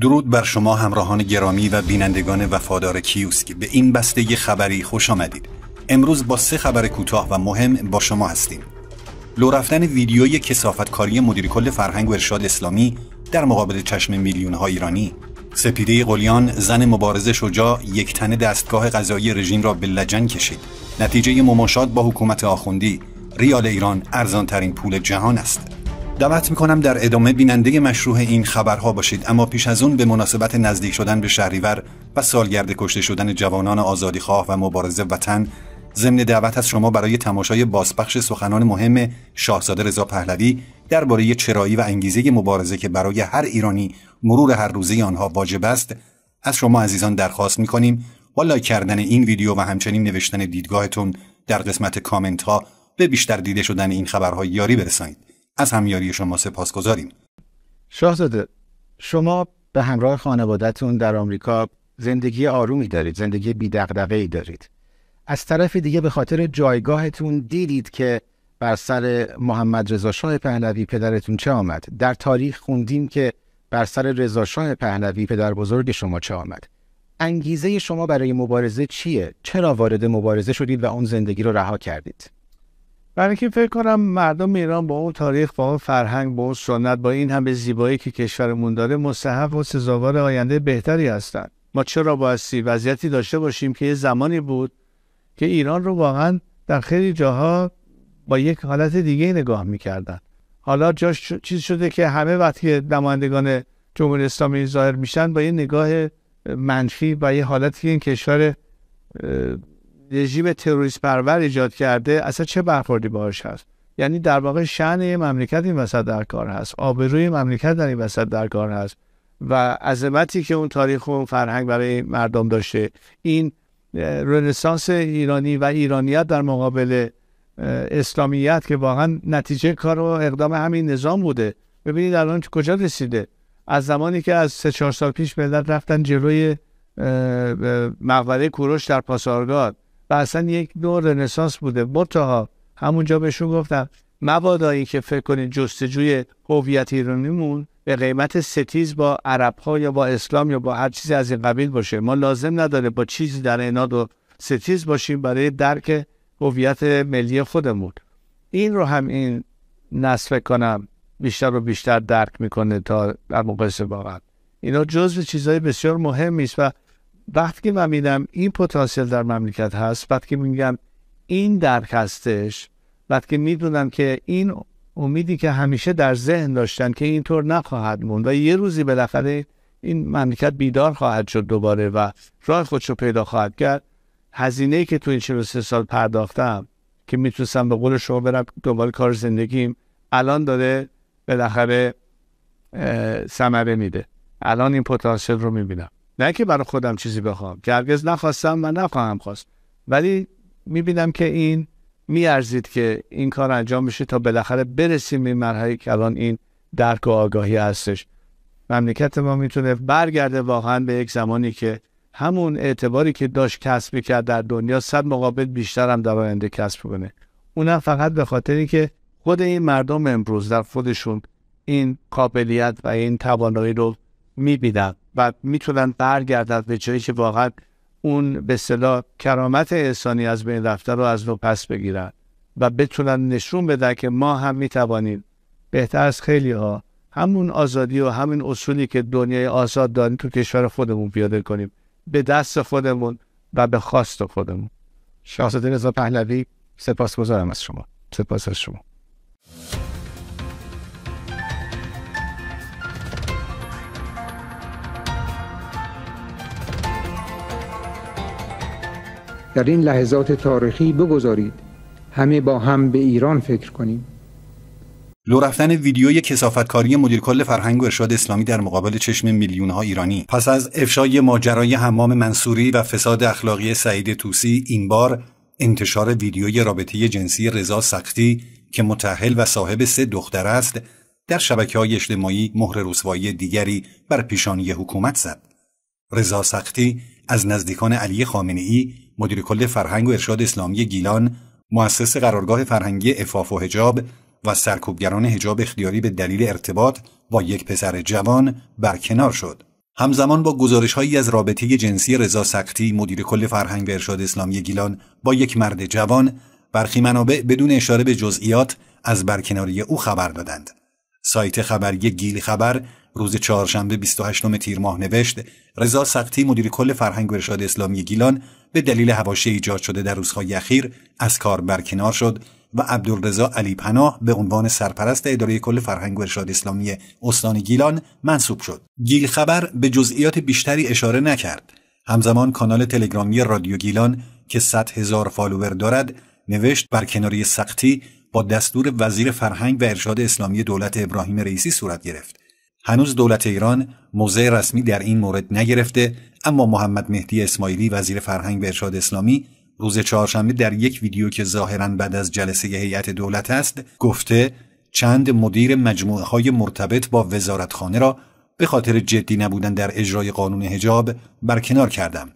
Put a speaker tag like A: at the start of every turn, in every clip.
A: درود بر شما همراهان گرامی و بینندگان وفادار کیوسک به این بسته خبری خوش آمدید امروز با سه خبر کوتاه و مهم با شما هستیم لو رفتن ویدیوی کاری مدیر کل فرهنگ و ارشاد اسلامی در مقابل چشم میلیون ها ایرانی سپیده قلیان زن مبارزه شجاع یک تنه دستگاه غذایی رژیم را به لجن کشید نتیجه مماشات با حکومت آخوندی ریال ایران ارزانترین پول جهان است دعوت میکنم در ادامه بیننده مشروع این خبرها باشید اما پیش از اون به مناسبت نزدیک شدن به شهریور و سالگرد کشته شدن جوانان آزادیخواه و مبارزه وطن ضمن دعوت از شما برای تماشای بازپخش سخنان مهم شاهزاده رضا پهلوی درباره چرایی و انگیزه مبارزه که برای هر ایرانی مرور هر روزه آنها واجب است از شما عزیزان درخواست میکنیم با لایک کردن این ویدیو و همچنین نوشتن دیدگاهتون در قسمت کامنت ها به بیشتر دیده شدن این خبرهای یاری برسانید از همیاری شما سپاس گذاریم. شاهزاده شما
B: به همراه خانوادهتون در آمریکا زندگی آرومی دارید زندگی بی ای دارید از طرف دیگه به خاطر جایگاهتون دیدید که بر سر محمد رضا شاه پهلوی پدرتون چه آمد در تاریخ خوندیم که بر سر رضا شاه پهلوی پدر بزرگ شما چه آمد انگیزه شما برای مبارزه چیه چرا وارد مبارزه شدید و اون زندگی رو رها کردید برای اینکه فکر کنم مردم ایران با اون تاریخ با اون فرهنگ با اون سنت با این همه زیبایی که کشورمون داره مستحق و سزاوار آینده بهتری هستند ما چرا بایستی وضعیتی داشته باشیم که یه زمانی بود که ایران رو واقعا در خیلی جاها با یک حالت دیگه نگاه میکردن حالا جاش چیز شده که همه وقتی نمایندگان جمهوری اسلامی ظاهر میشن با یه نگاه منفی و یه حالتی این کشور رژیم تروریست پرور ایجاد کرده اصلا چه برخوردی باهاش هست یعنی در واقع شعن مملکت این وسط در کار هست آبروی مملکت در این وسط در کار هست و عظمتی که اون تاریخ و اون فرهنگ برای مردم داشته این رنسانس ایرانی و ایرانیت در مقابل اسلامیت که واقعا نتیجه کار و اقدام همین نظام بوده ببینید الان کجا رسیده از زمانی که از سه چهار سال پیش ملت رفتن جلوی مقبره کوروش در پاسارگاد و اصلا یک نوع رنسانس بوده متها همونجا بهشون گفتم مبادا این که فکر کنید جستجوی هویت ایرانیمون به قیمت ستیز با عرب ها یا با اسلام یا با هر چیزی از این قبیل باشه ما لازم نداره با چیزی در ایناد و ستیز باشیم برای درک هویت ملی خودمون این رو هم این نصف کنم بیشتر و بیشتر درک میکنه تا در مقایسه با اینا جزء چیزهای بسیار مهمی است و وقتی من میدم این پتانسیل در مملکت هست وقتی میگم این درک هستش وقتی میدونم که این امیدی که همیشه در ذهن داشتن که اینطور نخواهد موند و یه روزی بالاخره این مملکت بیدار خواهد شد دوباره و راه خودش رو پیدا خواهد کرد هزینه که تو این 43 سال پرداختم که میتونستم به قول شما برم دنبال کار زندگیم الان داره بالاخره ثمره میده الان این پتانسیل رو میبینم نه که برای خودم چیزی بخوام که هرگز نخواستم و نخواهم خواست ولی میبینم که این میارزید که این کار انجام بشه تا بالاخره برسیم به مرحله که الان این درک و آگاهی هستش مملکت ما میتونه برگرده واقعا به یک زمانی که همون اعتباری که داشت کسب کرد در دنیا صد مقابل بیشتر هم در آینده کسب کنه اونم فقط به خاطری که خود این مردم امروز در خودشون این قابلیت و این توانایی رو میبینن و میتونن برگردن به جایی که واقعا اون به صلاح کرامت انسانی از بین رفته رو از نو پس بگیرن و بتونن نشون بدن که ما هم میتوانیم بهتر از خیلی ها همون آزادی و همین اصولی که دنیای آزاد داریم تو کشور خودمون پیاده کنیم به دست خودمون و به خواست خودمون شاهزاده رضا پهلوی سپاسگزارم از شما سپاس از شما در این لحظات تاریخی بگذارید همه با هم به ایران فکر کنیم
A: لو رفتن ویدیوی کسافتکاری مدیر کل فرهنگ و ارشاد اسلامی در مقابل چشم میلیون ها ایرانی پس از افشای ماجرای حمام منصوری و فساد اخلاقی سعید توسی این بار انتشار ویدیوی رابطه جنسی رضا سختی که متحل و صاحب سه دختر است در شبکه های اجتماعی مهر رسوایی دیگری بر پیشانی حکومت زد رضا سختی از نزدیکان علی خامنه ای مدیر کل فرهنگ و ارشاد اسلامی گیلان مؤسس قرارگاه فرهنگی افاف و هجاب و سرکوبگران هجاب اختیاری به دلیل ارتباط با یک پسر جوان برکنار شد همزمان با گزارش هایی از رابطه جنسی رضا سختی مدیر کل فرهنگ و ارشاد اسلامی گیلان با یک مرد جوان برخی منابع بدون اشاره به جزئیات از برکناری او خبر دادند سایت خبری گیل خبر روز چهارشنبه 28 تیر ماه نوشت رضا سختی مدیر کل فرهنگ و ارشاد اسلامی گیلان به دلیل هواشی ایجاد شده در روزهای اخیر از کار برکنار شد و عبدالرضا علی پناه به عنوان سرپرست اداره کل فرهنگ و ارشاد اسلامی استان گیلان منصوب شد. گیل خبر به جزئیات بیشتری اشاره نکرد. همزمان کانال تلگرامی رادیو گیلان که 100 هزار فالوور دارد نوشت بر کناری سختی با دستور وزیر فرهنگ و ارشاد اسلامی دولت ابراهیم رئیسی صورت گرفت هنوز دولت ایران موضع رسمی در این مورد نگرفته اما محمد مهدی اسماعیلی وزیر فرهنگ و ارشاد اسلامی روز چهارشنبه در یک ویدیو که ظاهرا بعد از جلسه هیئت دولت است گفته چند مدیر مجموعه های مرتبط با وزارتخانه را به خاطر جدی نبودن در اجرای قانون حجاب برکنار کردم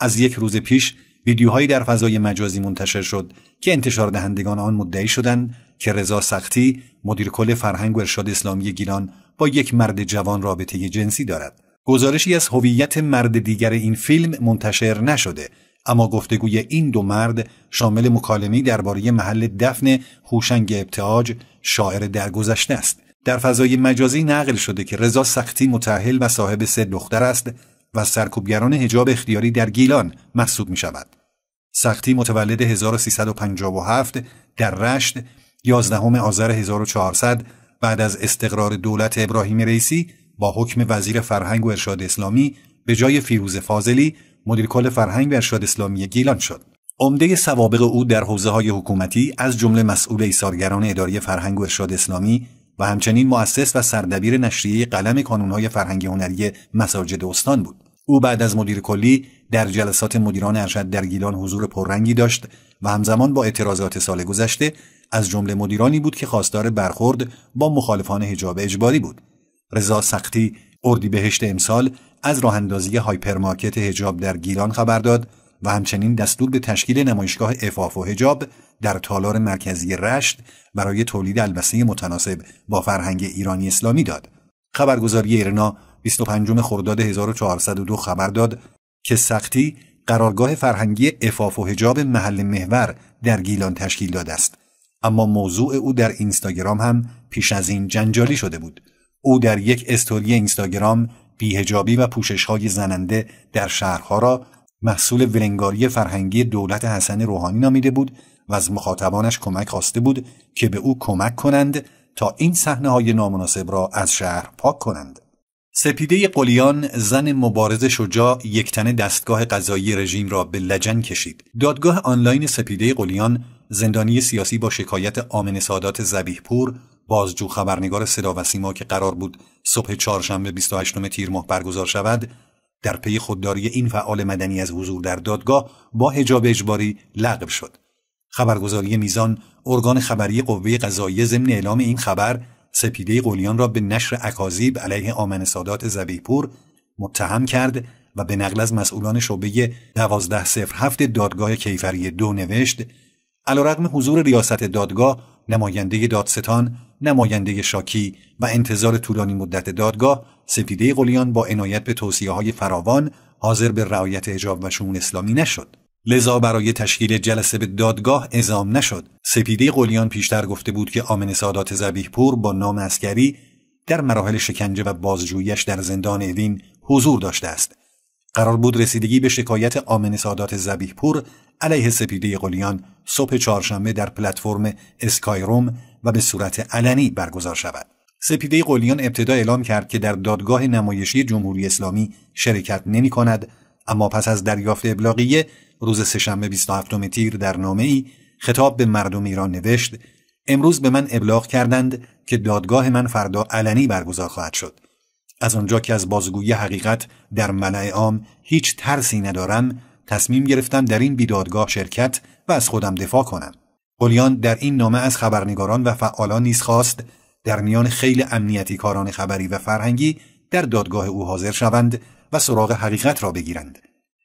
A: از یک روز پیش ویدیوهایی در فضای مجازی منتشر شد که انتشار دهندگان آن مدعی شدند که رضا سختی مدیر کل فرهنگ و ارشاد اسلامی گیلان با یک مرد جوان رابطه جنسی دارد گزارشی از هویت مرد دیگر این فیلم منتشر نشده اما گفتگوی این دو مرد شامل مکالمی درباره محل دفن هوشنگ ابتهاج شاعر درگذشته است در فضای مجازی نقل شده که رضا سختی متأهل و صاحب سه دختر است و سرکوبگران حجاب اختیاری در گیلان محسوب می شود. سختی متولد 1357 در رشت 11 آذر 1400 بعد از استقرار دولت ابراهیم رئیسی با حکم وزیر فرهنگ و ارشاد اسلامی به جای فیروز فاضلی مدیر کل فرهنگ و ارشاد اسلامی گیلان شد. عمده سوابق او در حوزه های حکومتی از جمله مسئول ایثارگران اداری فرهنگ و ارشاد اسلامی و همچنین مؤسس و سردبیر نشریه قلم کانونهای فرهنگی هنری مساجد استان بود. او بعد از مدیر کلی در جلسات مدیران ارشد در گیلان حضور پررنگی داشت و همزمان با اعتراضات سال گذشته از جمله مدیرانی بود که خواستار برخورد با مخالفان حجاب اجباری بود رضا سختی اردیبهشت امسال از راه اندازی هایپرمارکت حجاب در گیلان خبر داد و همچنین دستور به تشکیل نمایشگاه افاف و حجاب در تالار مرکزی رشت برای تولید البسه متناسب با فرهنگ ایرانی اسلامی داد خبرگزاری ایرنا 25 خرداد 1402 خبر داد که سختی قرارگاه فرهنگی افاف و حجاب محل محور در گیلان تشکیل داده است اما موضوع او در اینستاگرام هم پیش از این جنجالی شده بود او در یک استوری اینستاگرام بیهجابی و های زننده در شهرها را محصول ولنگاری فرهنگی دولت حسن روحانی نامیده بود و از مخاطبانش کمک خواسته بود که به او کمک کنند تا این صحنه های نامناسب را از شهر پاک کنند. سپیده قلیان زن مبارز شجاع تنه دستگاه قضایی رژیم را به لجن کشید. دادگاه آنلاین سپیده قلیان زندانی سیاسی با شکایت آمن سادات زبیه پور بازجو خبرنگار صدا و سیما که قرار بود صبح چهارشنبه 28 تیر ماه برگزار شود در پی خودداری این فعال مدنی از حضور در دادگاه با حجاب اجباری لغو شد خبرگزاری میزان ارگان خبری قوه قضاییه ضمن اعلام این خبر سپیده قولیان را به نشر اکاذیب علیه آمن سادات پور متهم کرد و به نقل از مسئولان شعبه 1207 دادگاه کیفری دو نوشت علیرغم حضور ریاست دادگاه نماینده دادستان نماینده شاکی و انتظار طولانی مدت دادگاه سپیده قلیان با عنایت به توصیه های فراوان حاضر به رعایت حجاب و شون اسلامی نشد لذا برای تشکیل جلسه به دادگاه اعزام نشد سپیده قلیان پیشتر گفته بود که آمن سادات زبیح پور با نام اسکری در مراحل شکنجه و بازجوییش در زندان اوین حضور داشته است قرار بود رسیدگی به شکایت آمن سادات زبیح پور علیه سپیده قلیان صبح چهارشنبه در پلتفرم اسکایروم و به صورت علنی برگزار شود. سپیده قلیان ابتدا اعلام کرد که در دادگاه نمایشی جمهوری اسلامی شرکت نمی کند اما پس از دریافت ابلاغیه روز سهشنبه 27 تیر در نامه ای خطاب به مردم ایران نوشت امروز به من ابلاغ کردند که دادگاه من فردا علنی برگزار خواهد شد از آنجا که از بازگویی حقیقت در منع عام هیچ ترسی ندارم تصمیم گرفتم در این بیدادگاه شرکت و از خودم دفاع کنم قلیان در این نامه از خبرنگاران و فعالان نیز خواست در میان خیلی امنیتی کاران خبری و فرهنگی در دادگاه او حاضر شوند و سراغ حقیقت را بگیرند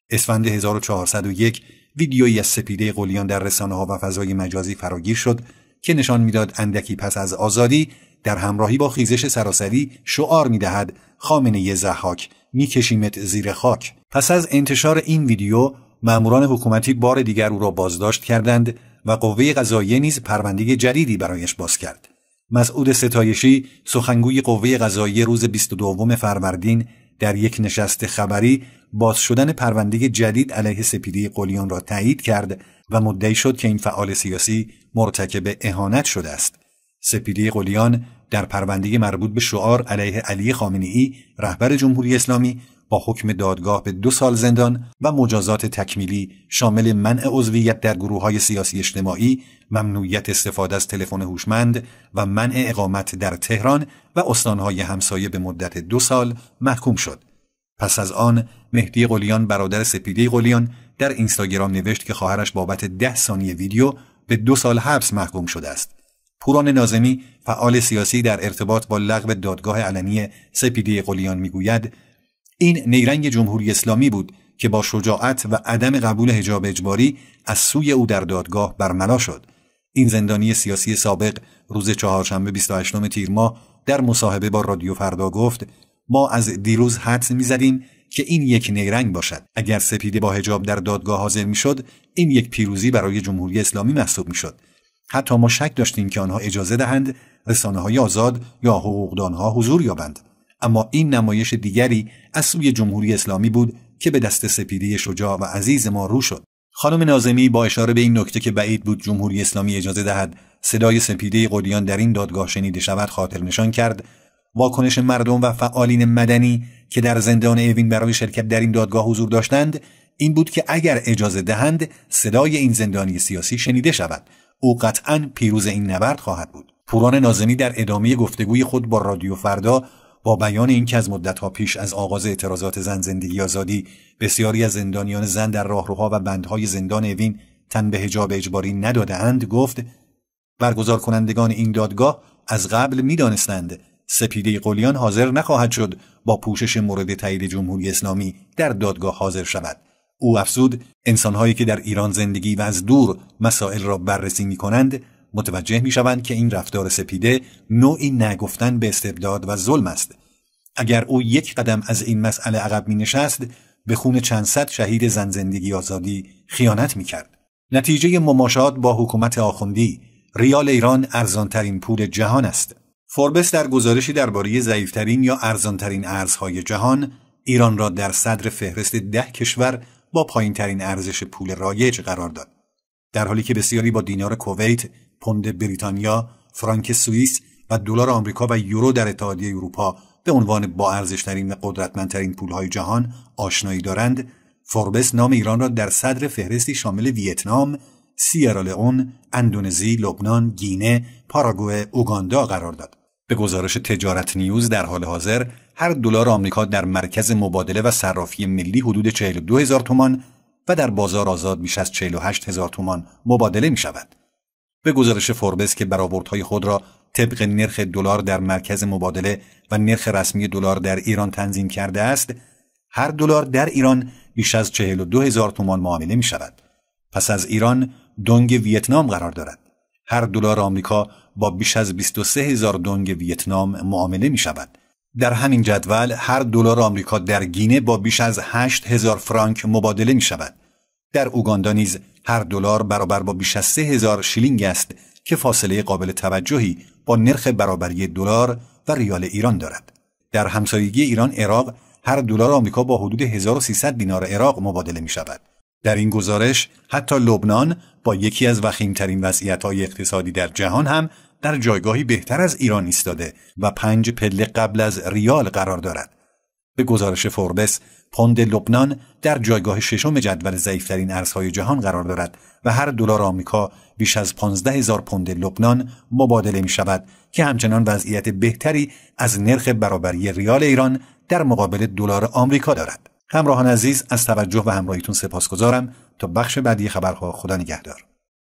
A: اسفند 1401 ویدیویی از سپیده قلیان در رسانه ها و فضای مجازی فراگیر شد که نشان میداد اندکی پس از آزادی در همراهی با خیزش سراسری شعار میدهد خامنه زحاک میکشیمت زیر خاک پس از انتشار این ویدیو ماموران حکومتی بار دیگر او را بازداشت کردند و قوه قضاییه نیز پرونده جدیدی برایش باز کرد مسعود ستایشی سخنگوی قوه قضاییه روز 22 فروردین در یک نشست خبری باز شدن پرونده جدید علیه سپیده قلیان را تایید کرد و مدعی شد که این فعال سیاسی مرتکب اهانت شده است. سپیده قلیان در پرونده مربوط به شعار علیه علی ای رهبر جمهوری اسلامی با حکم دادگاه به دو سال زندان و مجازات تکمیلی شامل منع عضویت در گروه های سیاسی اجتماعی، ممنوعیت استفاده از تلفن هوشمند و منع اقامت در تهران و استانهای همسایه به مدت دو سال محکوم شد. پس از آن مهدی قلیان برادر سپیده قلیان در اینستاگرام نوشت که خواهرش بابت ده ثانیه ویدیو به دو سال حبس محکوم شده است. پوران نازمی فعال سیاسی در ارتباط با لغو دادگاه علنی سپیده قلیان میگوید این نیرنگ جمهوری اسلامی بود که با شجاعت و عدم قبول حجاب اجباری از سوی او در دادگاه برملا شد. این زندانی سیاسی سابق روز چهارشنبه 28 تیر ماه در مصاحبه با رادیو فردا گفت ما از دیروز حدس میزدیم که این یک نیرنگ باشد اگر سپیده با حجاب در دادگاه حاضر میشد این یک پیروزی برای جمهوری اسلامی محسوب میشد حتی ما شک داشتیم که آنها اجازه دهند رسانه های آزاد یا حقوقدانها حضور یابند اما این نمایش دیگری از سوی جمهوری اسلامی بود که به دست سپیده شجاع و عزیز ما رو شد خانم نازمی با اشاره به این نکته که بعید بود جمهوری اسلامی اجازه دهد صدای سپیده قلیان در این دادگاه شنیده شود خاطر نشان کرد واکنش مردم و فعالین مدنی که در زندان اوین برای شرکت در این دادگاه حضور داشتند این بود که اگر اجازه دهند صدای این زندانی سیاسی شنیده شود او قطعا پیروز این نبرد خواهد بود پوران نازمی در ادامه گفتگوی خود با رادیو فردا با بیان اینکه از مدتها پیش از آغاز اعتراضات زن زندگی آزادی بسیاری از زندانیان زن در راهروها و بندهای زندان اوین تن به حجاب اجباری ندادهاند گفت برگزار کنندگان این دادگاه از قبل میدانستند سپیده قلیان حاضر نخواهد شد با پوشش مورد تایید جمهوری اسلامی در دادگاه حاضر شود او افزود انسانهایی که در ایران زندگی و از دور مسائل را بررسی می کنند متوجه می شوند که این رفتار سپیده نوعی نگفتن به استبداد و ظلم است اگر او یک قدم از این مسئله عقب می نشست به خون چند صد شهید زن زندگی آزادی خیانت می کرد نتیجه مماشات با حکومت آخوندی ریال ایران ارزانترین پول جهان است فوربس در گزارشی درباره ضعیفترین یا ارزانترین ارزهای جهان ایران را در صدر فهرست ده کشور با پایینترین ارزش پول رایج قرار داد در حالی که بسیاری با دینار کویت پوند بریتانیا فرانک سوئیس و دلار آمریکا و یورو در اتحادیه اروپا به عنوان با ارزشترین و قدرتمندترین پولهای جهان آشنایی دارند فوربس نام ایران را در صدر فهرستی شامل ویتنام سیرالئون اندونزی لبنان گینه پاراگوئه اوگاندا قرار داد به گزارش تجارت نیوز در حال حاضر هر دلار آمریکا در مرکز مبادله و صرافی ملی حدود 42 هزار تومان و در بازار آزاد بیش از 48 هزار تومان مبادله می شود. به گزارش فوربس که برآوردهای خود را طبق نرخ دلار در مرکز مبادله و نرخ رسمی دلار در ایران تنظیم کرده است، هر دلار در ایران بیش از 42 هزار تومان معامله می شود. پس از ایران دنگ ویتنام قرار دارد. هر دلار آمریکا با بیش از 23 هزار دنگ ویتنام معامله می شود. در همین جدول هر دلار آمریکا در گینه با بیش از 8 هزار فرانک مبادله می شود. در اوگاندا نیز هر دلار برابر با بیش از 3 هزار شیلینگ است که فاصله قابل توجهی با نرخ برابری دلار و ریال ایران دارد. در همسایگی ایران عراق هر دلار آمریکا با حدود 1300 دینار عراق مبادله می شود. در این گزارش حتی لبنان با یکی از وخیمترین های اقتصادی در جهان هم در جایگاهی بهتر از ایران ایستاده و پنج پله قبل از ریال قرار دارد. به گزارش فوربس، پوند لبنان در جایگاه ششم جدول ضعیفترین ارزهای جهان قرار دارد و هر دلار آمریکا بیش از 15 هزار پوند لبنان مبادله می شود که همچنان وضعیت بهتری از نرخ برابری ریال ایران در مقابل دلار آمریکا دارد. همراهان عزیز از توجه و همراهیتون سپاسگزارم تا بخش بعدی خبرها خدا نگهدار